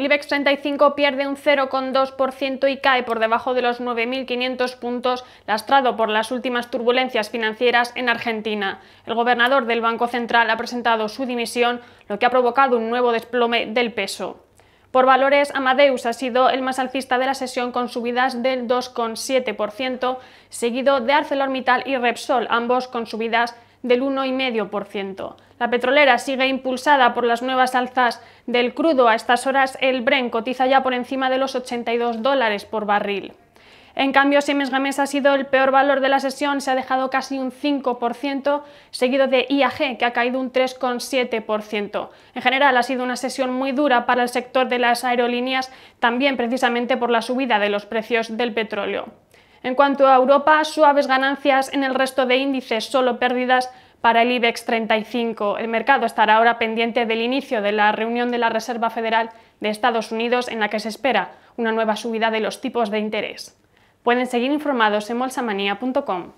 El IBEX 35 pierde un 0,2% y cae por debajo de los 9.500 puntos, lastrado por las últimas turbulencias financieras en Argentina. El gobernador del Banco Central ha presentado su dimisión, lo que ha provocado un nuevo desplome del peso. Por valores, Amadeus ha sido el más alcista de la sesión con subidas del 2,7%, seguido de ArcelorMittal y Repsol, ambos con subidas del 1,5%. La petrolera sigue impulsada por las nuevas alzas del crudo. A estas horas el Bren cotiza ya por encima de los 82 dólares por barril. En cambio, Siemens Gamesa ha sido el peor valor de la sesión, se ha dejado casi un 5%, seguido de IAG, que ha caído un 3,7%. En general, ha sido una sesión muy dura para el sector de las aerolíneas, también precisamente por la subida de los precios del petróleo. En cuanto a Europa, suaves ganancias en el resto de índices, solo pérdidas para el IBEX 35. El mercado estará ahora pendiente del inicio de la reunión de la Reserva Federal de Estados Unidos en la que se espera una nueva subida de los tipos de interés. Pueden seguir informados en bolsamanía.com.